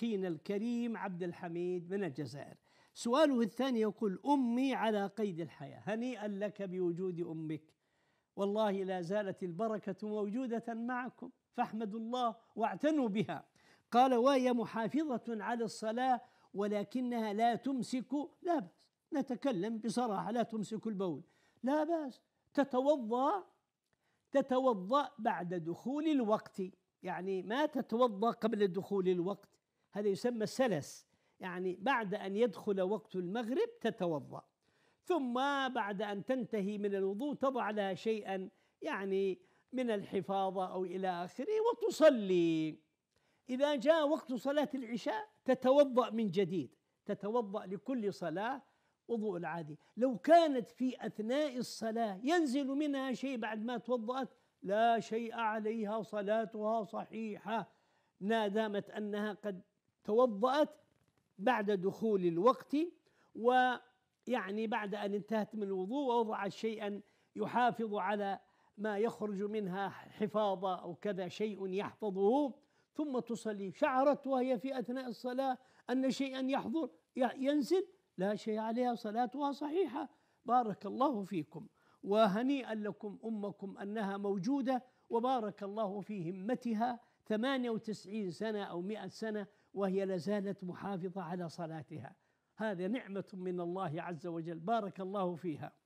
أخينا الكريم عبد الحميد من الجزائر سؤاله الثاني يقول أمي على قيد الحياة هنيئا لك بوجود أمك والله لا زالت البركة موجودة معكم فاحمدوا الله واعتنوا بها قال وهي محافظة على الصلاة ولكنها لا تمسك لا بأس نتكلم بصراحة لا تمسك البول لا بأس تتوضأ تتوضأ بعد دخول الوقت يعني ما تتوضأ قبل دخول الوقت هذا يسمى سلس يعني بعد أن يدخل وقت المغرب تتوضأ ثم بعد أن تنتهي من الوضوء تضع لها شيئا يعني من الحفاظة أو إلى آخره وتصلي إذا جاء وقت صلاة العشاء تتوضأ من جديد تتوضأ لكل صلاة وضوء العادي لو كانت في أثناء الصلاة ينزل منها شيء بعد ما توضأت لا شيء عليها صلاتها صحيحة ما دامت أنها قد توضأت بعد دخول الوقت ويعني بعد أن انتهت من الوضوء ووضعت شيئا يحافظ على ما يخرج منها حفاظة أو كذا شيء يحفظه ثم تصلي شعرت وهي في أثناء الصلاة أن شيئا يحضر ينزل لا شيء عليها صلاتها صحيحة بارك الله فيكم وهنيئا لكم أمكم أنها موجودة وبارك الله في همتها 98 سنة أو 100 سنة وهي لازالت محافظة على صلاتها هذا نعمة من الله عز وجل بارك الله فيها